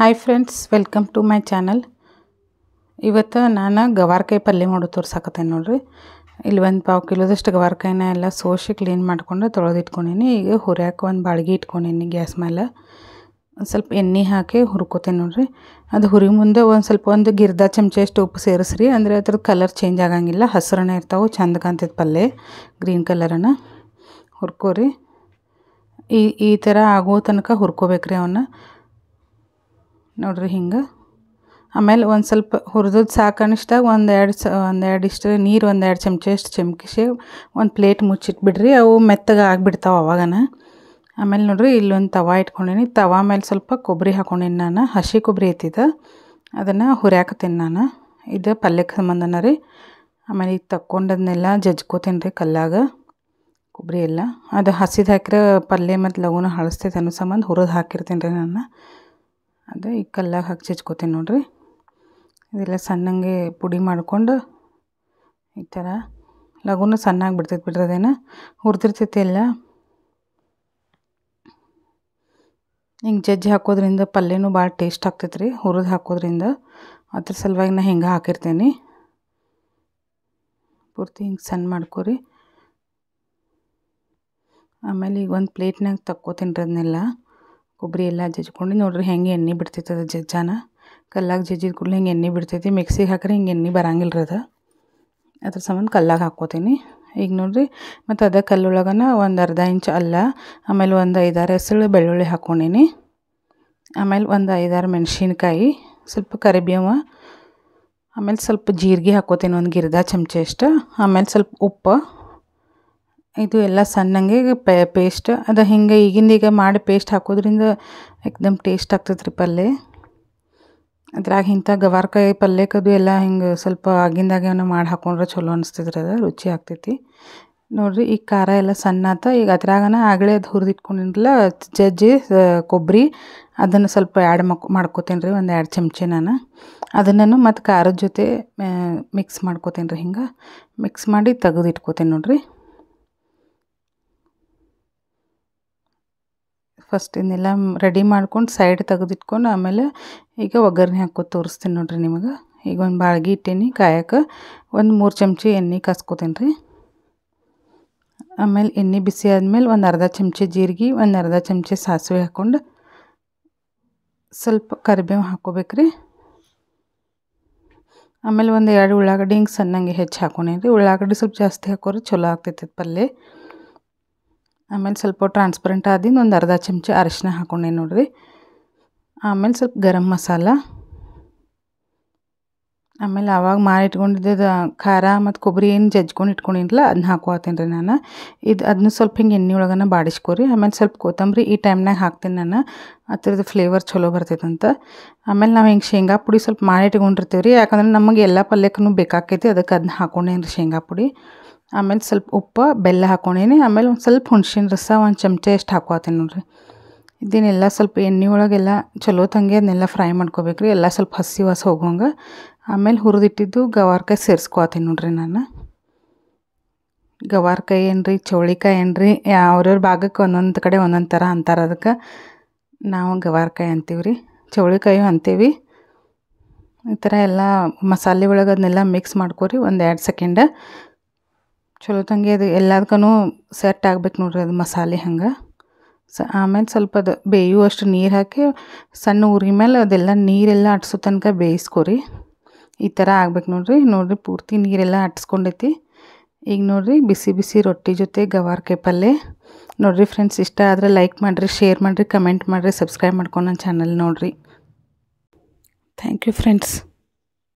hi friends welcome to my channel ಇವತ್ತು ನಾನು ಗವಾರ್ಕಾಯಿ ಪಲ್ಯ ಮಾಡೋದು ತೋರ್ಸಾಕತ್ತೇನೆ ನೋಡಿರಿ ಇಲ್ಲಿ ಒಂದು ಪಾವು ಕಿಲೋದಷ್ಟು ಗವಾರ್ಕಾಯಿನ ಎಲ್ಲ ಸೋಸಿ ಕ್ಲೀನ್ ಮಾಡಿಕೊಂಡು ತೊಳೆದಿಟ್ಕೊಂಡೀನಿ ಈಗ ಹುರ್ಯಾಕೆ ಒಂದು ಬಾಳ್ಗೆ ಇಟ್ಕೊಂಡೀನಿ ಗ್ಯಾಸ್ ಮೇಲೆ ಒಂದು ಸ್ವಲ್ಪ ಎಣ್ಣೆ ಹಾಕಿ ಹುರ್ಕೋತೇನೆ ನೋಡಿರಿ ಅದು ಹುರಿ ಮುಂದೆ ಒಂದು ಸ್ವಲ್ಪ ಒಂದು ಗಿರ್ದ ಚಮಚಷ್ಟು ಉಪ್ಪು ಸೇರಿಸ್ರಿ ಅಂದರೆ ಅದ್ರದ್ದು ಕಲರ್ ಚೇಂಜ್ ಆಗಂಗಿಲ್ಲ ಹಸಿರನೇ ಇರ್ತಾವೆ ಚಂದ ಕಾಣ್ತದೆ ಪಲ್ಯ ಗ್ರೀನ್ ಕಲರನ್ನು ಹುರ್ಕೋರಿ ಈ ಈ ಥರ ಆಗೋ ತನಕ ಹುರ್ಕೋಬೇಕ್ರಿ ಅವನ್ನ ನೋಡಿರಿ ಹಿಂಗೆ ಆಮೇಲೆ ಒಂದು ಸ್ವಲ್ಪ ಹುರಿದು ಸಾಕಣಿಸ್ದಾಗ ಒಂದು ಎರಡು ಸ ಒಂದೆರಡು ಇಷ್ಟು ನೀರು ಒಂದೆರಡು ಚಮಚ ಇಷ್ಟು ಚಮಕಿಸಿ ಒಂದು ಪ್ಲೇಟ್ ಮುಚ್ಚಿಟ್ಬಿಡ್ರಿ ಅವು ಮೆತ್ತಗೆ ಆಗಿಬಿಡ್ತಾವೆ ಅವಾಗನ ಆಮೇಲೆ ನೋಡ್ರಿ ಇಲ್ಲೊಂದು ತವಾ ಇಟ್ಕೊಂಡಿನಿ ತವಾ ಮೇಲೆ ಸ್ವಲ್ಪ ಕೊಬ್ಬರಿ ಹಾಕೊಂಡಿನಿ ನಾನು ಹಸಿ ಕೊಬ್ಬರಿ ಐತಿದ ಅದನ್ನು ಹುರಿಯಾಕತ್ತೀನಿ ನಾನು ಇದು ಪಲ್ಯಕ್ಕೆ ಸಂಬಂಧನ ರೀ ಆಮೇಲೆ ಈಗ ತಕ್ಕೊಂಡದನ್ನೆಲ್ಲ ಜಜ್ಕೋತೀನಿ ರೀ ಕಲ್ಲಾಗ ಕೊಬ್ಬರಿ ಎಲ್ಲ ಅದು ಹಸಿದು ಹಾಕಿದ್ರೆ ಪಲ್ಯ ಮತ್ತು ಲಗೂನ ಹಳಸ್ತೈತೆ ಅನ್ನೋ ಸಂಬಂಧ ಹುರಿದು ಹಾಕಿರ್ತೀನಿ ರೀ ನಾನು ಅದು ಈ ಕಲ್ಲಾಗ ಹಾಕಿ ಚಚ್ಕೋತೀನಿ ನೋಡ್ರಿ ಇದೆಲ್ಲ ಸಣ್ಣಂಗೆ ಪುಡಿ ಮಾಡಿಕೊಂಡು ಈ ಥರ ಲಘುನ ಸಣ್ಣಾಗಿ ಬಿಡ್ತೈತೆ ಬಿಡ್ರಿ ಅದೇನ ಹುರಿದಿರ್ತೈತಿ ಎಲ್ಲ ಹಿಂಗೆ ಜಜ್ಜಿ ಹಾಕೋದ್ರಿಂದ ಪಲ್ಯನೂ ಭಾಳ ಟೇಸ್ಟ್ ಆಗ್ತೈತೆ ರೀ ಹುರಿದು ಹಾಕೋದ್ರಿಂದ ಅದ್ರ ಸಲುವಾಗಿ ನಾ ಹಿಂಗೆ ಹಾಕಿರ್ತೀನಿ ಪೂರ್ತಿ ಹಿಂಗೆ ಸಣ್ಣ ಮಾಡ್ಕೋರಿ ಆಮೇಲೆ ಈಗ ಒಂದು ಪ್ಲೇಟ್ನಾಗ ತಕ್ಕೋತೀನಿ ರೀ ಅದನ್ನೆಲ್ಲ ಕೊಬ್ಬರಿ ಎಲ್ಲ ಜಜ್ಕೊಂಡು ನೋಡ್ರಿ ಹೆಂಗೆ ಎಣ್ಣೆ ಬಿಡ್ತೈತದ ಜಜ್ಜಾನ ಕಲ್ಲಾಗ ಜಜ್ಜಿದ ಕೂಡಲೇ ಹಿಂಗೆ ಎಣ್ಣೆ ಬಿಡ್ತೈತಿ ಮಿಕ್ಸಿಗೆ ಹಾಕ್ರೆ ಹಿಂಗೆ ಎಣ್ಣೆ ಬರಂಗಿಲ್ಲ ಅದು ಅದ್ರ ಸಂಬಂಧ ಕಲ್ಲಾಗ ಹಾಕ್ಕೋತೀನಿ ಈಗ ನೋಡ್ರಿ ಮತ್ತು ಅದ ಕಲ್ಲೊಳಗನ ಒಂದು ಅರ್ಧ ಇಂಚು ಅಲ್ಲ ಆಮೇಲೆ ಒಂದು ಐದಾರು ಹೆಸಳು ಬೆಳ್ಳುಳ್ಳಿ ಹಾಕ್ಕೊಂಡೀನಿ ಆಮೇಲೆ ಒಂದು ಐದಾರು ಮೆಣಸಿನ್ಕಾಯಿ ಸ್ವಲ್ಪ ಕರಿಬೇವ ಆಮೇಲೆ ಸ್ವಲ್ಪ ಜೀರಿಗೆ ಹಾಕ್ಕೋತೀನಿ ಒಂದು ಗಿರ್ದ ಚಮಚ ಇಷ್ಟು ಆಮೇಲೆ ಸ್ವಲ್ಪ ಉಪ್ಪು ಇದು ಎಲ್ಲ ಸಣ್ಣಂಗೆ ಪೇಸ್ಟ್ ಅದು ಹಿಂಗೆ ಈಗ ಮಾಡಿ ಪೇಸ್ಟ್ ಹಾಕೋದ್ರಿಂದ ಎಕ್ದಮ್ ಟೇಸ್ಟ್ ಆಗ್ತದೆ ರೀ ಪಲ್ಯ ಅದ್ರಾಗ ಇಂಥ ಗವಾರ್ಕಾಯಿ ಪಲ್ಯಕ್ಕದು ಎಲ್ಲ ಹಿಂಗೆ ಸ್ವಲ್ಪ ಆಗಿಂದಾಗ ಮಾಡಿ ಹಾಕೊಂಡ್ರೆ ಚಲೋ ಅನಿಸ್ತದ್ರಿ ಅದು ರುಚಿ ಆಗ್ತೈತಿ ನೋಡಿರಿ ಈಗ ಖಾರ ಎಲ್ಲ ಸಣ್ಣ ಆತ ಈಗ ಅದ್ರಾಗನ ಆಗಲೇ ಅದು ಹುರಿದಿಟ್ಕೊಂಡಿರಲಿಲ್ಲ ಜಜ್ಜಿ ಕೊಬ್ಬರಿ ಅದನ್ನು ಸ್ವಲ್ಪ ಆ್ಯಡ್ ಮಕ್ ಮಾಡ್ಕೋತೀನಿ ರೀ ಒಂದು ಎರಡು ಚಮಚೆ ನಾನು ಅದನ್ನು ಮತ್ತು ಖಾರದ ಜೊತೆ ಮಿಕ್ಸ್ ಮಾಡ್ಕೋತೀನಿ ರೀ ಹಿಂಗೆ ಮಿಕ್ಸ್ ಮಾಡಿ ತೆಗೆದಿಟ್ಕೋತೀನಿ ನೋಡಿರಿ ಫಸ್ಟ್ ಇನ್ನೆಲ್ಲ ರೆಡಿ ಮಾಡ್ಕೊಂಡು ಸೈಡ್ ತೆಗೆದಿಟ್ಕೊಂಡು ಆಮೇಲೆ ಈಗ ಒಗ್ಗರಣೆ ಹಾಕೋ ತೋರಿಸ್ತೀನಿ ನೋಡಿರಿ ನಿಮಗೆ ಈಗ ಒಂದು ಬಾಳ್ಗಿ ಇಟ್ಟೀನಿ ಕಾಯಕ್ಕೆ ಒಂದು ಮೂರು ಚಮಚಿ ಎಣ್ಣೆ ಕಾಸ್ಕೋತೀನಿ ರೀ ಆಮೇಲೆ ಎಣ್ಣೆ ಬಿಸಿ ಆದಮೇಲೆ ಒಂದು ಅರ್ಧ ಚಮಚೆ ಜೀರಿಗೆ ಒಂದು ಅರ್ಧ ಚಮಚೆ ಸಾಸಿವೆ ಹಾಕ್ಕೊಂಡು ಸ್ವಲ್ಪ ಕರಿಬೇವು ರೀ ಆಮೇಲೆ ಒಂದು ಎರಡು ಉಳ್ಳಾಗಡ್ಡಿ ಹಿಂಗೆ ಸಣ್ಣಂಗೆ ಹೆಚ್ಚು ಹಾಕೊಂಡೇನಿ ರೀ ಉಳ್ಳಾಗಡ್ಡಿ ಸ್ವಲ್ಪ ಜಾಸ್ತಿ ಹಾಕೋರಿ ಚಲೋ ಆಗ್ತೈತಿ ಪಲ್ಯ ಆಮೇಲೆ ಸ್ವಲ್ಪ ಟ್ರಾನ್ಸ್ಪರೆಂಟ್ ಆದಿಂದ ಒಂದು ಅರ್ಧ ಚಮಚ ಅರಿಶಿನ ಹಾಕೊಂಡೆ ನೋಡಿರಿ ಆಮೇಲೆ ಸ್ವಲ್ಪ ಗರಂ ಮಸಾಲ ಆಮೇಲೆ ಅವಾಗ ಮಾಡಿ ಇಟ್ಕೊಂಡಿದ್ದು ಖಾರ ಮತ್ತು ಕೊಬ್ಬರಿ ಏನು ಜಜ್ಕೊಂಡು ಇಟ್ಕೊಂಡಿಲ್ಲ ಅದನ್ನ ಹಾಕೋತೀನಿ ರೀ ನಾನು ಇದು ಅದನ್ನ ಸ್ವಲ್ಪ ಹಿಂಗೆ ಎಣ್ಣೆ ಒಳಗನ್ನ ಬಾಡಿಸ್ಕೊರಿ ಆಮೇಲೆ ಸ್ವಲ್ಪ ಕೊತ್ತಂಬರಿ ಈ ಟೈಮ್ನಾಗ ಹಾಕ್ತೀನಿ ನಾನು ಅದ್ರದ್ದು ಫ್ಲೇವರ್ ಚಲೋ ಬರ್ತೈತಂತ ಆಮೇಲೆ ನಾವು ಹಿಂಗೆ ಶೇಂಗಾ ಪುಡಿ ಸ್ವಲ್ಪ ಮಾಡಿ ಇಟ್ಕೊಂಡಿರ್ತೀವಿ ರೀ ಯಾಕಂದ್ರೆ ನಮಗೆ ಎಲ್ಲ ಪಲ್ಯಕ್ಕೂ ಬೇಕಾಕೈತಿ ಅದಕ್ಕೆ ಅದನ್ನ ಹಾಕ್ಕೊಂಡೇನಿ ರೀ ಶೇಂಗಾ ಪುಡಿ ಆಮೇಲೆ ಸ್ವಲ್ಪ ಉಪ್ಪು ಬೆಲ್ಲ ಹಾಕ್ಕೊಂಡೇನಿ ಆಮೇಲೆ ಒಂದು ಸ್ವಲ್ಪ ಹುಣ್ಸಿನ ರಸ ಒಂದು ಚಮಚ ಎಷ್ಟು ಹಾಕೋತೀನಿ ನೋಡಿರಿ ಇದನ್ನೆಲ್ಲ ಸ್ವಲ್ಪ ಎಣ್ಣೆ ಒಳಗೆಲ್ಲ ಚಲೋ ತಂಗಿ ಅದನ್ನೆಲ್ಲ ಫ್ರೈ ಮಾಡ್ಕೋಬೇಕು ರೀ ಎಲ್ಲ ಸ್ವಲ್ಪ ಹಸಿ ವಾಸ ಹೋಗುವಂಗೆ ಆಮೇಲೆ ಹುರಿದಿಟ್ಟಿದ್ದು ಗವಾರ್ಕಾಯಿ ಸೇರಿಸ್ಕೊತೀನಿ ನೋಡ್ರಿ ನಾನು ಗವಾರ್ಕಾಯಿ ಏನ್ರಿ ಚೌಳಿಕಾಯಿ ಏನ್ರಿ ರೀ ಅವ್ರವ್ರ ಭಾಗಕ್ಕೆ ಒಂದೊಂದು ಕಡೆ ಒಂದೊಂದು ಥರ ಅಂತಾರೆ ಅದಕ್ಕೆ ನಾವು ಗವಾರ್ಕಾಯಿ ಅಂತೀವಿ ರೀ ಚೌಳಿಕಾಯಿ ಅಂತೀವಿ ಈ ಥರ ಎಲ್ಲ ಮಸಾಲೆ ಒಳಗೆ ಅದನ್ನೆಲ್ಲ ಮಿಕ್ಸ್ ಮಾಡ್ಕೊರಿ ಒಂದು ಎರಡು ಸೆಕೆಂಡ ಚಲೋ ತಂಗಿ ಅದು ಎಲ್ಲದಕ್ಕೂ ಸೆಟ್ ಆಗ್ಬೇಕು ನೋಡ್ರಿ ಅದು ಮಸಾಲೆ ಹಂಗೆ ಸ ಆಮೇಲೆ ಸ್ವಲ್ಪ ಅದು ಬೇಯುವಷ್ಟು ನೀರು ಹಾಕಿ ಸಣ್ಣ ಊರಿ ಮೇಲೆ ಅದೆಲ್ಲ ನೀರೆಲ್ಲ ಅಟ್ಸೋ ತನಕ ಬೇಯಿಸ್ಕೊರಿ ಈ ಥರ ಆಗ್ಬೇಕು ನೋಡ್ರಿ ನೋಡ್ರಿ ಪೂರ್ತಿ ನೀರೆಲ್ಲ ಅಟ್ಸ್ಕೊಂಡೈತಿ ಈಗ ನೋಡ್ರಿ ಬಿಸಿ ಬಿಸಿ ರೊಟ್ಟಿ ಜೊತೆ ಗವಾರ್ಕೆ ಪಲ್ಯ ನೋಡ್ರಿ ಫ್ರೆಂಡ್ಸ್ ಇಷ್ಟ ಆದರೆ ಲೈಕ್ ಮಾಡಿರಿ ಶೇರ್ ಮಾಡಿರಿ ಕಮೆಂಟ್ ಮಾಡಿರಿ ಸಬ್ಸ್ಕ್ರೈಬ್ ಮಾಡ್ಕೊಂಡು ನನ್ನ ಚಾನಲ್ ನೋಡಿರಿ ಥ್ಯಾಂಕ್ ಯು ಫ್ರೆಂಡ್ಸ್